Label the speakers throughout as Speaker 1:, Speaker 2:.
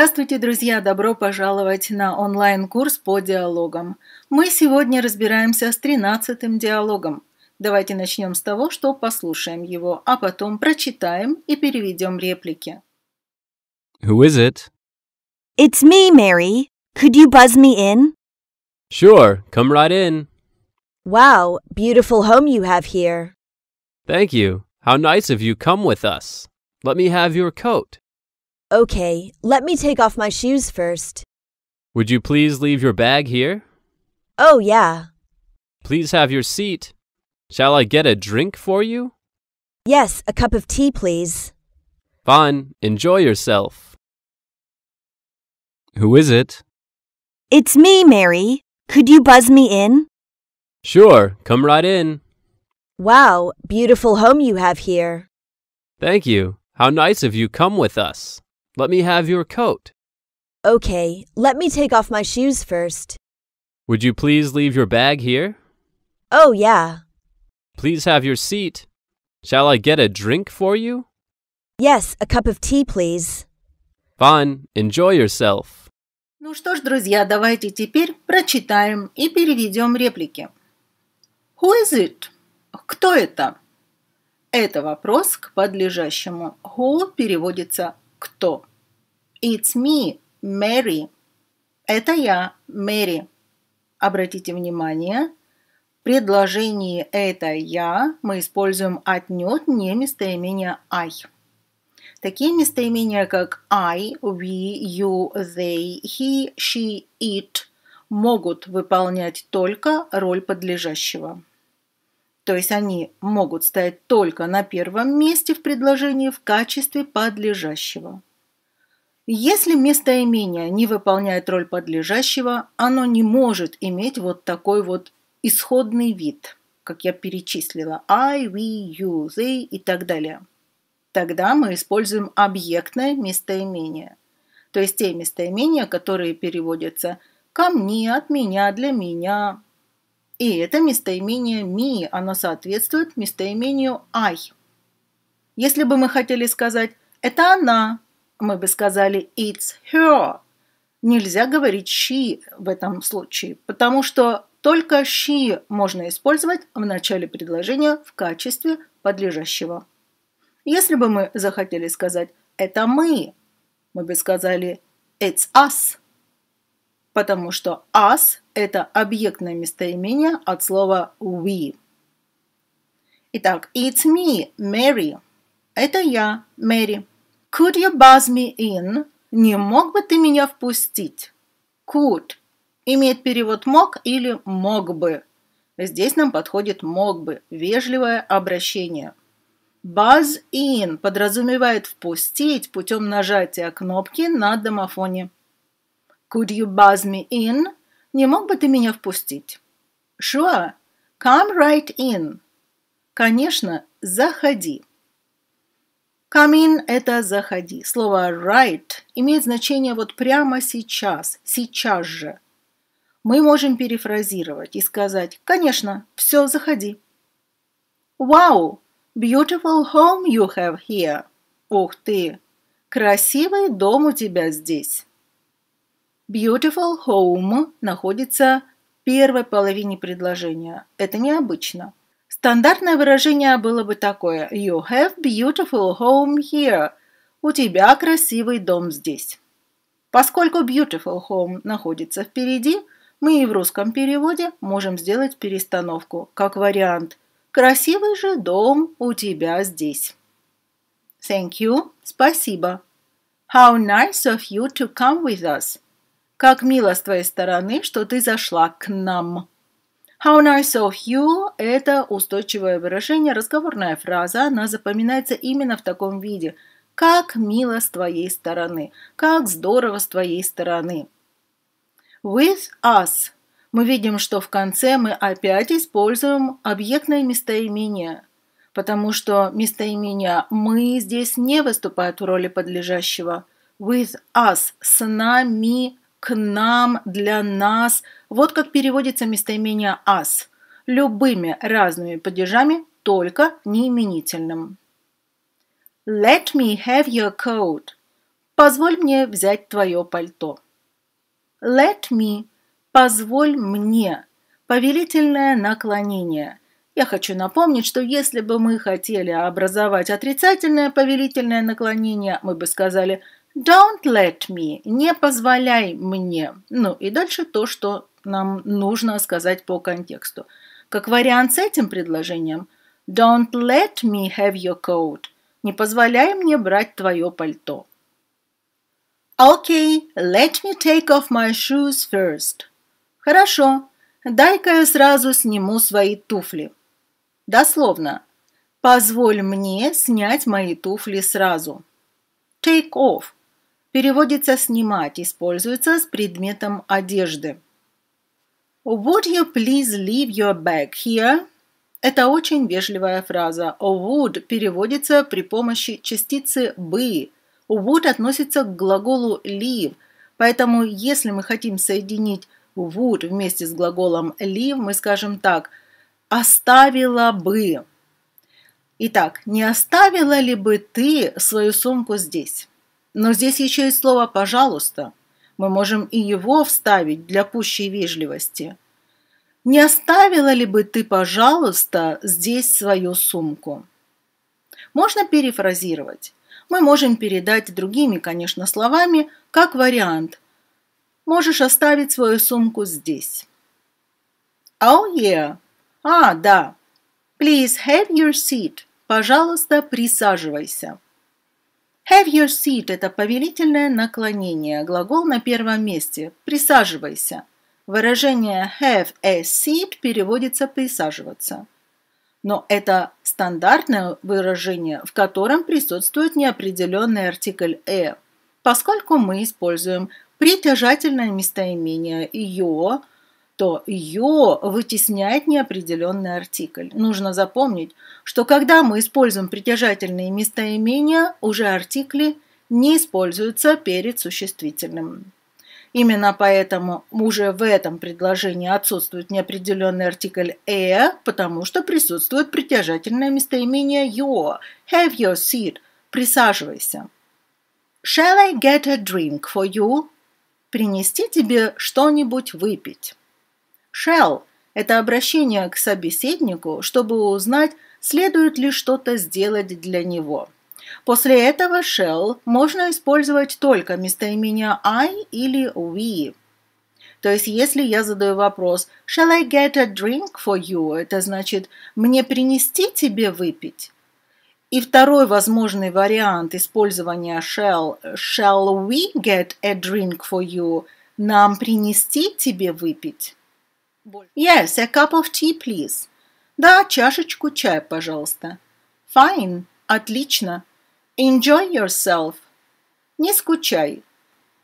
Speaker 1: Здравствуйте, друзья! Добро пожаловать на онлайн-курс по диалогам. Мы сегодня разбираемся с тринадцатым диалогом. Давайте начнем с того, что послушаем его, а потом прочитаем и переведем реплики.
Speaker 2: Who is it?
Speaker 1: It's me, Mary. Could you buzz me in?
Speaker 2: Sure, come right in.
Speaker 3: Wow, beautiful home you have here.
Speaker 2: Thank you. How nice of you come with us. Let me have your coat.
Speaker 3: Okay, let me take off my shoes first.
Speaker 2: Would you please leave your bag here?
Speaker 3: Oh, yeah.
Speaker 2: Please have your seat. Shall I get a drink for you? Yes, a cup of tea, please. Fine, enjoy yourself. Who is it?
Speaker 3: It's me, Mary. Could you buzz me in?
Speaker 2: Sure, come right in.
Speaker 3: Wow, beautiful home you have here.
Speaker 2: Thank you. How nice of you come with us. Let me have your coat.
Speaker 3: Okay, let me take off my shoes first.
Speaker 2: Would you please leave your bag here? Oh, yeah. Please have your seat. Shall I get a drink for you? Yes, a cup of tea, please. Fine, enjoy yourself.
Speaker 1: Ну что ж, друзья, давайте теперь прочитаем и переведем реплики. Who is it? Кто это? Это вопрос к подлежащему. Who переводится «кто». It's me, Mary. Это я, Мэри. Обратите внимание, в предложении «это я» мы используем отнюдь не местоимение «I». Такие местоимения, как «I», «we», «you», «they», «he», «she», «it» могут выполнять только роль подлежащего. То есть они могут стоять только на первом месте в предложении в качестве подлежащего. Если местоимение не выполняет роль подлежащего, оно не может иметь вот такой вот исходный вид, как я перечислила, I, we, you, they и так далее. Тогда мы используем объектное местоимение, то есть те местоимения, которые переводятся «ко мне», «от меня», «для меня». И это местоимение «me», оно соответствует местоимению «I». Если бы мы хотели сказать «это она», мы бы сказали «it's her». Нельзя говорить «she» в этом случае, потому что только «she» можно использовать в начале предложения в качестве подлежащего. Если бы мы захотели сказать «это мы», мы бы сказали «it's us», потому что «us» – это объектное местоимение от слова «we». Итак, «it's me, Mary» – это я, Мэри. Could you buzz me in? Не мог бы ты меня впустить? Could имеет перевод мог или мог бы. Здесь нам подходит мог бы, вежливое обращение. Buzz in подразумевает впустить путем нажатия кнопки на домофоне. Could you buzz me in? Не мог бы ты меня впустить? Sure. Come right in. Конечно, заходи. Come in – это «заходи». Слово right имеет значение вот прямо сейчас, сейчас же. Мы можем перефразировать и сказать «Конечно, все, заходи». Wow, beautiful home you have here. Ух ты, красивый дом у тебя здесь. Beautiful home находится в первой половине предложения. Это необычно. Стандартное выражение было бы такое «You have beautiful home here» – «У тебя красивый дом здесь». Поскольку beautiful home находится впереди, мы и в русском переводе можем сделать перестановку, как вариант «Красивый же дом у тебя здесь». Thank you – спасибо. How nice of you to come with us. Как мило с твоей стороны, что ты зашла к нам. How nice of you – это устойчивое выражение, разговорная фраза, она запоминается именно в таком виде. Как мило с твоей стороны, как здорово с твоей стороны. With us – мы видим, что в конце мы опять используем объектное местоимение, потому что местоимение «мы» здесь не выступает в роли подлежащего. With us – с нами к нам, для нас. Вот как переводится местоимение as любыми разными падежами, только неименительным. Let me have your coat. Позволь мне взять твое пальто. Let me. Позволь мне. Повелительное наклонение. Я хочу напомнить, что если бы мы хотели образовать отрицательное повелительное наклонение, мы бы сказали – Don't let me. Не позволяй мне. Ну и дальше то, что нам нужно сказать по контексту. Как вариант с этим предложением Don't let me have your coat. Не позволяй мне брать твое пальто. okay, let me take off my shoes first. Хорошо, дай-ка я сразу сниму свои туфли. Дословно. Позволь мне снять мои туфли сразу. Take off Переводится «снимать», используется с предметом одежды. Would you please leave your bag here? Это очень вежливая фраза. Would переводится при помощи частицы «бы». Would относится к глаголу leave, поэтому если мы хотим соединить would вместе с глаголом leave, мы скажем так «оставила бы». Итак, не оставила ли бы ты свою сумку здесь? Но здесь еще и слово «пожалуйста». Мы можем и его вставить для пущей вежливости. Не оставила ли бы ты, пожалуйста, здесь свою сумку? Можно перефразировать. Мы можем передать другими, конечно, словами, как вариант. Можешь оставить свою сумку здесь. Oh, yeah. А, да. Please have your seat. Пожалуйста, присаживайся. Have your seat – это повелительное наклонение, глагол на первом месте. Присаживайся. Выражение have a seat переводится «присаживаться». Но это стандартное выражение, в котором присутствует неопределенный артикль «э», поскольку мы используем притяжательное местоимение «your», то ее вытесняет неопределенный артикль. Нужно запомнить, что когда мы используем притяжательные местоимения, уже артикли не используются перед существительным. Именно поэтому уже в этом предложении отсутствует неопределенный артикль «э», потому что присутствует притяжательное местоимение «your». «Have your seat» – «присаживайся». «Shall I get a drink for you?» «Принести тебе что-нибудь выпить». Shall – это обращение к собеседнику, чтобы узнать, следует ли что-то сделать для него. После этого shall можно использовать только местоимение I или we. То есть, если я задаю вопрос «Shall I get a drink for you?» это значит «Мне принести тебе выпить?» И второй возможный вариант использования shall «Shall we get a drink for you?» «Нам принести тебе выпить?» Yes, a cup of tea, please. Да, чашечку чая, пожалуйста. Fine, отлично. Enjoy yourself. Не скучай.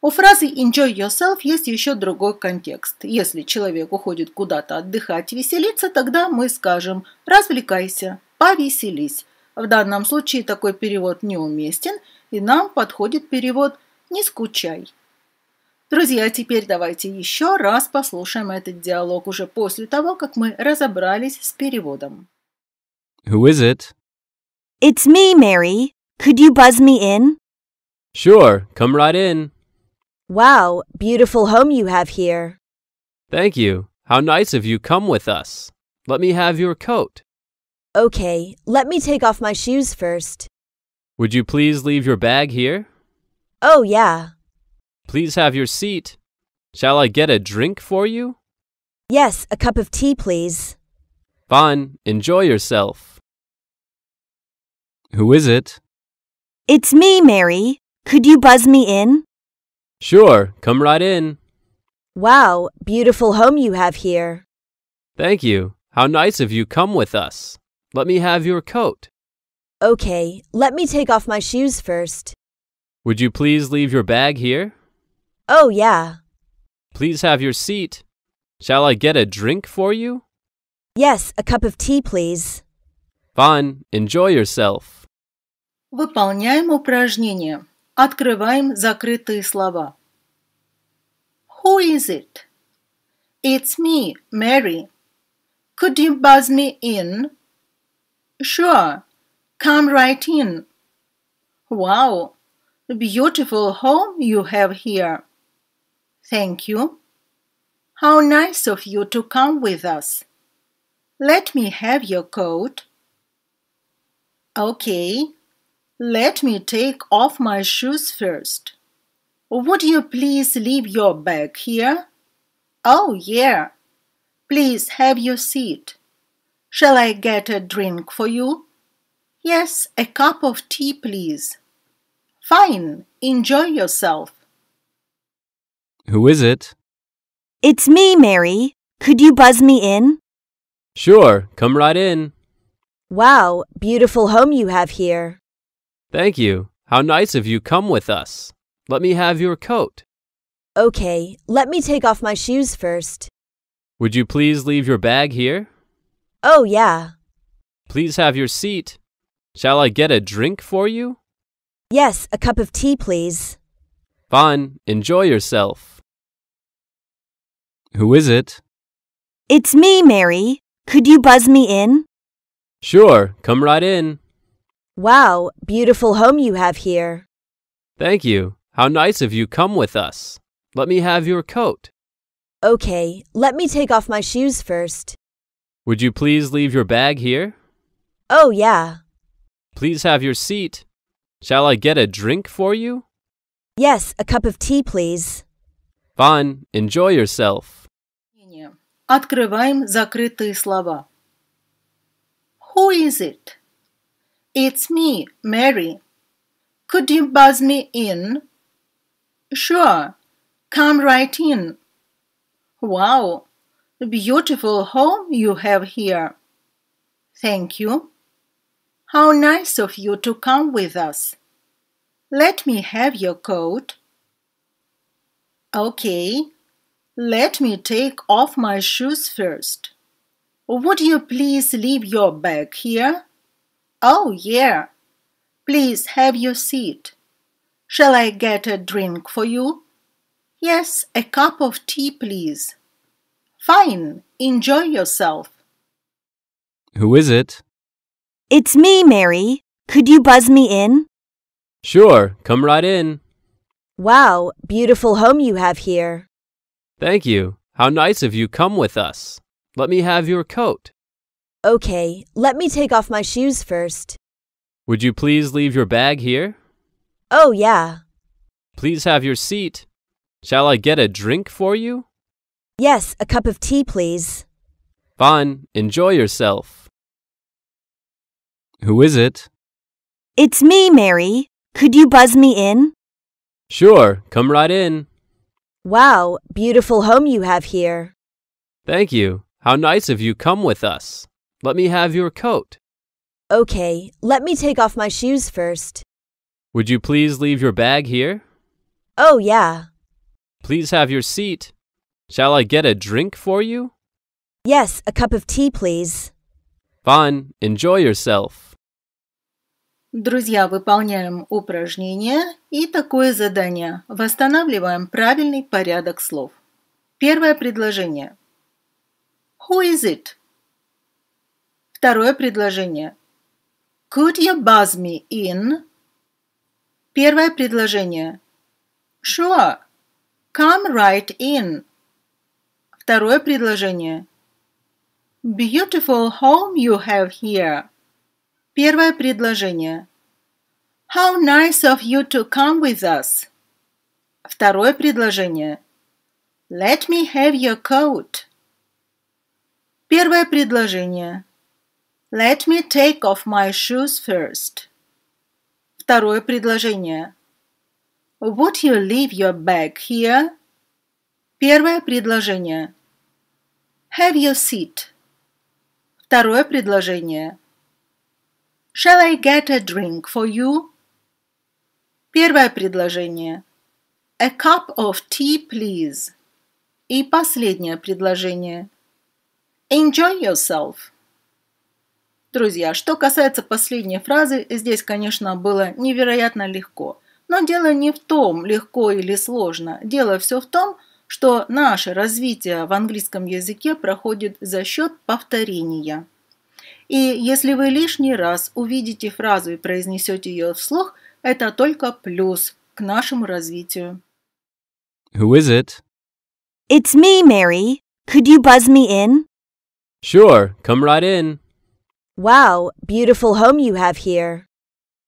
Speaker 1: У фразы enjoy yourself есть еще другой контекст. Если человек уходит куда-то отдыхать, веселиться, тогда мы скажем развлекайся, повеселись. В данном случае такой перевод неуместен, и нам подходит перевод не скучай. Друзья, теперь давайте еще раз послушаем этот диалог уже после того, как мы разобрались с переводом.
Speaker 2: Who is it?
Speaker 3: It's me, Mary. Could you buzz me in?
Speaker 2: Sure, come right in.
Speaker 3: Wow, beautiful home you have here.
Speaker 2: Thank you. How nice of you come with us. Let me have your coat.
Speaker 3: Okay, let me take off my shoes first.
Speaker 2: Would you please leave your bag here?
Speaker 3: Oh, yeah.
Speaker 2: Please have your seat. Shall I get a drink for you? Yes, a cup of tea, please. Fine, enjoy yourself. Who is it?
Speaker 3: It's me, Mary. Could you buzz me in?
Speaker 2: Sure, come right in.
Speaker 3: Wow, beautiful home you have here.
Speaker 2: Thank you. How nice of you come with us. Let me have your coat.
Speaker 3: Okay, let me take off my shoes first.
Speaker 2: Would you please leave your bag here?
Speaker 3: Oh, yeah.
Speaker 2: Please have your seat. Shall I get a drink for you? Yes, a cup of tea, please. Fine. Enjoy yourself.
Speaker 1: Выполняем упражнение. Открываем закрытые слова. Who is it? It's me, Mary. Could you buzz me in? Sure. Come right in. Wow. Beautiful home you have here. Thank you. How nice of you to come with us. Let me have your coat. Okay, let me take off my shoes first. Would you please leave your bag here? Oh, yeah. Please have your seat. Shall I get a drink for you? Yes, a cup of tea, please. Fine, enjoy yourself.
Speaker 2: Who is it?
Speaker 1: It's me, Mary. Could you buzz me
Speaker 3: in?
Speaker 2: Sure, come right in.
Speaker 3: Wow, beautiful home you have here.
Speaker 2: Thank you. How nice of you come with us. Let me have your coat.
Speaker 3: Okay, let me take off my shoes first.
Speaker 2: Would you please leave your bag here? Oh, yeah. Please have your seat. Shall I get a drink for you? Yes, a cup of tea, please. Fine, enjoy yourself. Who is it? It's
Speaker 3: me, Mary. Could you buzz me in?
Speaker 2: Sure, come right in.
Speaker 3: Wow, beautiful home you have here.
Speaker 2: Thank you. How nice of you come with us. Let me have your coat. Okay, let
Speaker 3: me take off my shoes first.
Speaker 2: Would you please leave your bag here?
Speaker 3: Oh, yeah.
Speaker 2: Please have your seat. Shall I get a drink for you? Yes, a cup of tea, please. Fine, enjoy yourself.
Speaker 1: Открываем закрытые слова. Who is it? It's me, Mary. Could you buzz me in? Sure. Come right in. Wow. Beautiful home you have here. Thank you. How nice of you to come with us. Let me have your coat. Okay. Let me take off my shoes first. Would you please leave your bag here? Oh, yeah. Please have your seat. Shall I get a drink for you? Yes, a cup of tea, please. Fine, enjoy yourself.
Speaker 2: Who is it?
Speaker 1: It's me, Mary.
Speaker 3: Could you buzz me in?
Speaker 2: Sure, come right in.
Speaker 3: Wow, beautiful home you have here.
Speaker 2: Thank you. How nice of you come with us. Let me have your coat.
Speaker 3: Okay, let me take off my shoes first.
Speaker 2: Would you please leave your bag here?
Speaker 3: Oh, yeah.
Speaker 2: Please have your seat. Shall I get a drink for you? Yes, a cup of tea, please. Fine, enjoy yourself. Who is it?
Speaker 3: It's me, Mary. Could you buzz me in?
Speaker 2: Sure, come right in.
Speaker 3: Wow, beautiful home you have here.
Speaker 2: Thank you. How nice of you come with us. Let me have your coat.
Speaker 3: Okay, let me take off my shoes first.
Speaker 2: Would you please leave your bag here?
Speaker 3: Oh, yeah.
Speaker 2: Please have your seat. Shall I get a drink for you? Yes, a cup of tea, please. Fine. Enjoy yourself.
Speaker 1: Друзья, выполняем упражнение и такое задание. Восстанавливаем правильный порядок слов. Первое предложение. Who is it? Второе предложение. Could you buzz me in? Первое предложение. Sure. Come right in. Второе предложение. Beautiful home you have here. Первое предложение. How nice of you to come with us. Второе предложение. Let me have your coat. Первое предложение. Let me take off my shoes first. Второе предложение. Would you leave your bag here? Первое предложение. Have your seat. Второе предложение. Shall I get a drink for you? Первое предложение. A cup of tea, please. И последнее предложение. Enjoy yourself. Друзья, что касается последней фразы, здесь, конечно, было невероятно легко. Но дело не в том, легко или сложно. Дело все в том, что наше развитие в английском языке проходит за счет повторения. И если вы лишний раз увидите фразу и произнесете ее вслух, это только плюс к нашему развитию.
Speaker 2: Who is it?
Speaker 1: It's me, Mary. Could you buzz me in?
Speaker 2: Sure, come right in.
Speaker 3: Wow, beautiful home you have here.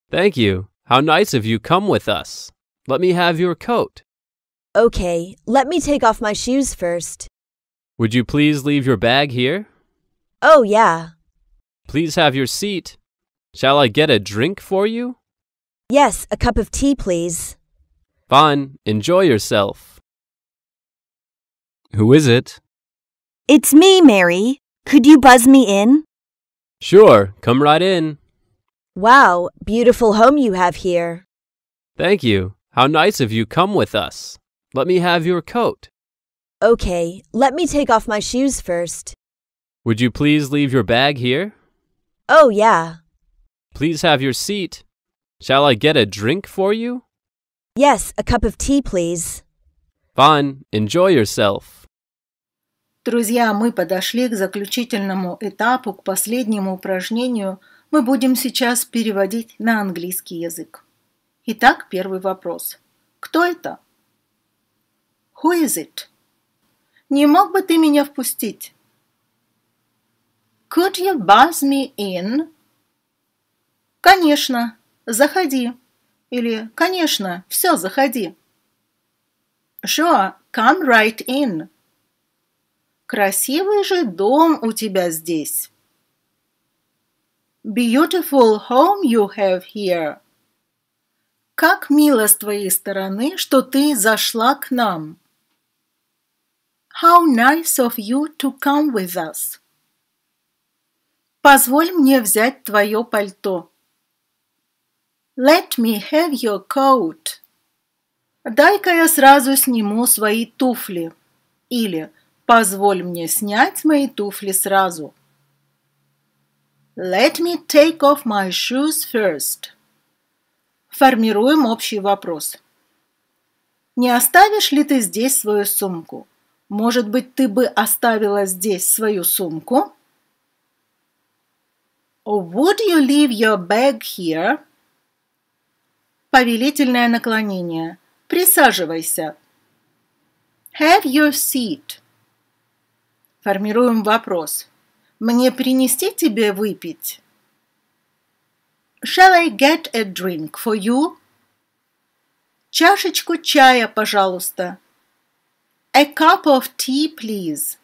Speaker 2: Thank you. How nice of you come with us. Let me have your coat.
Speaker 3: Okay, let me take off my shoes first.
Speaker 2: Would you please leave your bag here?
Speaker 3: Oh, yeah.
Speaker 2: Please have your seat. Shall I get a drink for you? Yes, a cup of tea,
Speaker 3: please.
Speaker 2: Fine. Enjoy yourself. Who is it?
Speaker 3: It's me, Mary. Could you buzz me in?
Speaker 2: Sure. Come right in.
Speaker 3: Wow, beautiful home you have here.
Speaker 2: Thank you. How nice of you come with us. Let me have your coat.
Speaker 3: Okay, let me take off my shoes first.
Speaker 2: Would you please leave your bag here?
Speaker 3: Oh, yeah.
Speaker 2: Please have your seat. Shall I get a drink for you? Yes, a cup of tea, please. Fine. Enjoy yourself.
Speaker 1: Друзья, мы подошли к заключительному этапу, к последнему упражнению. Мы будем сейчас переводить на английский язык. Итак, первый вопрос. Кто это? Who is it? Не мог бы ты меня впустить? Could you buzz me in? Конечно, заходи. Или, конечно, все, заходи. Sure, come right in. Красивый же дом у тебя здесь. Beautiful home you have here. Как мило с твоей стороны, что ты зашла к нам. How nice of you to come with us. Позволь мне взять твое пальто. Let me have your coat. Дай-ка я сразу сниму свои туфли. Или позволь мне снять мои туфли сразу. Let me take off my shoes first. Формируем общий вопрос. Не оставишь ли ты здесь свою сумку? Может быть, ты бы оставила здесь свою сумку? would you leave your bag here? Повелительное наклонение. Присаживайся. Have your seat. Формируем вопрос. Мне принести тебе выпить? Shall I get a drink for you? Чашечку чая, пожалуйста. A cup of tea, please.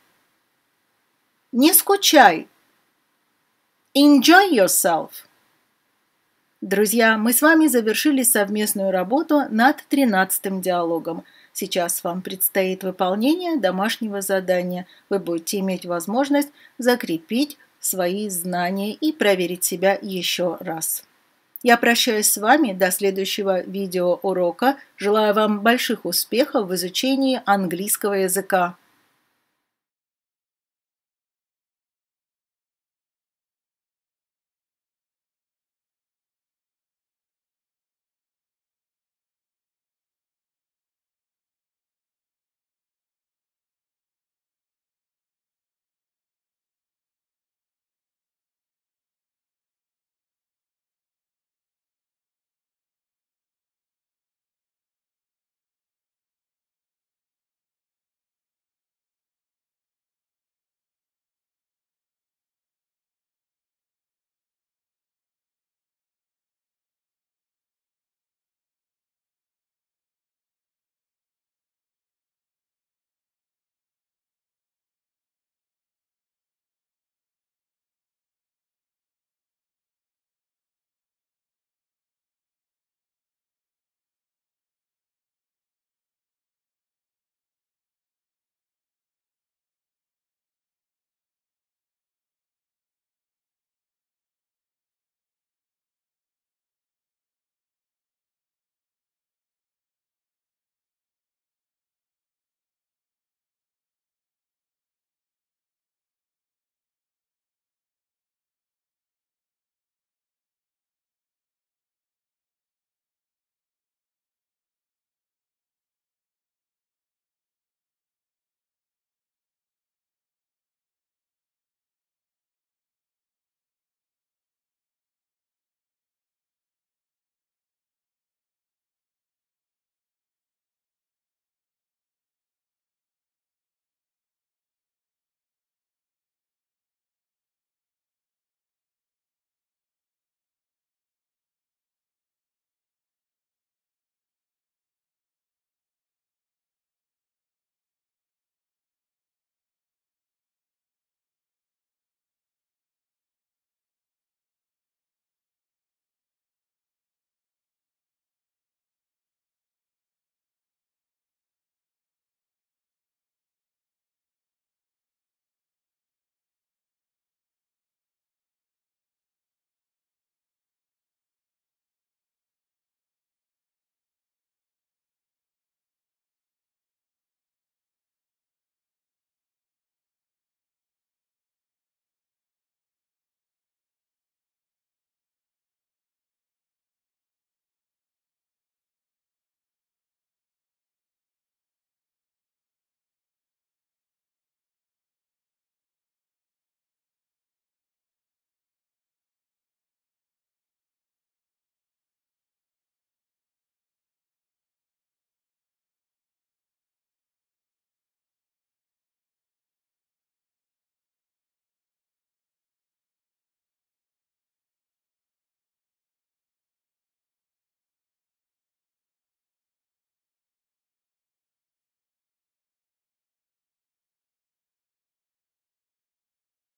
Speaker 1: Не скучай, Enjoy yourself! Друзья, мы с вами завершили совместную работу над 13 диалогом. Сейчас вам предстоит выполнение домашнего задания. Вы будете иметь возможность закрепить свои знания и проверить себя еще раз. Я прощаюсь с вами до следующего видео урока. Желаю вам больших успехов в изучении английского языка.